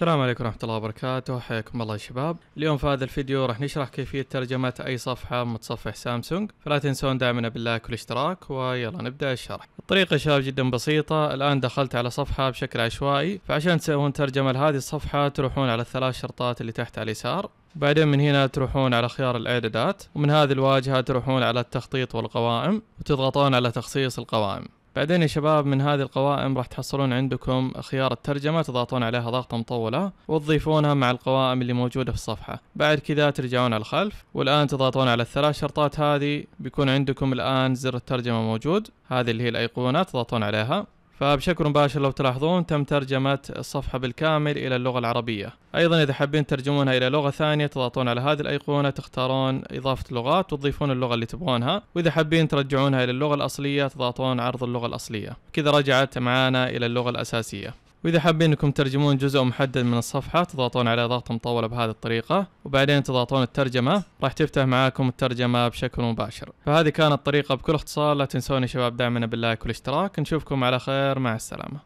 السلام عليكم ورحمة الله وبركاته حياكم الله يا شباب اليوم في هذا الفيديو راح نشرح كيفية ترجمة أي صفحة متصفح سامسونج فلا تنسون دعمنا باللايك والاشتراك ويلا نبدأ الشرح الطريقة يا شباب جدا بسيطة الآن دخلت على صفحة بشكل عشوائي فعشان تسوون ترجمة لهذه الصفحة تروحون على الثلاث شرطات اللي تحت على اليسار بعدين من هنا تروحون على خيار الإعدادات ومن هذه الواجهة تروحون على التخطيط والقوائم وتضغطون على تخصيص القوائم بعدين يا شباب من هذه القوائم راح تحصلون عندكم خيار الترجمة تضغطون عليها ضغطة مطولة وتضيفونها مع القوائم اللي موجودة في الصفحة بعد كذا ترجعون على الخلف والآن تضغطون على الثلاث شرطات هذه بيكون عندكم الآن زر الترجمة موجود هذه اللي هي الأيقونة تضغطون عليها فبشكل مباشر لو تلاحظون تم ترجمة الصفحة بالكامل إلى اللغة العربية أيضا إذا حابين ترجمونها إلى لغة ثانية تضغطون على هذه الأيقونة تختارون إضافة لغات وتضيفون اللغة اللي تبغونها وإذا حابين ترجعونها إلى اللغة الأصلية تضغطون عرض اللغة الأصلية كذا رجعت معانا إلى اللغة الأساسية واذا حابين انكم ترجمون جزء محدد من الصفحه تضغطون على ضغط مطوله بهذه الطريقه وبعدين تضغطون الترجمه راح تفتح معاكم الترجمه بشكل مباشر فهذه كانت الطريقة بكل اختصار لا تنسون يا شباب دعمنا باللايك والاشتراك نشوفكم على خير مع السلامه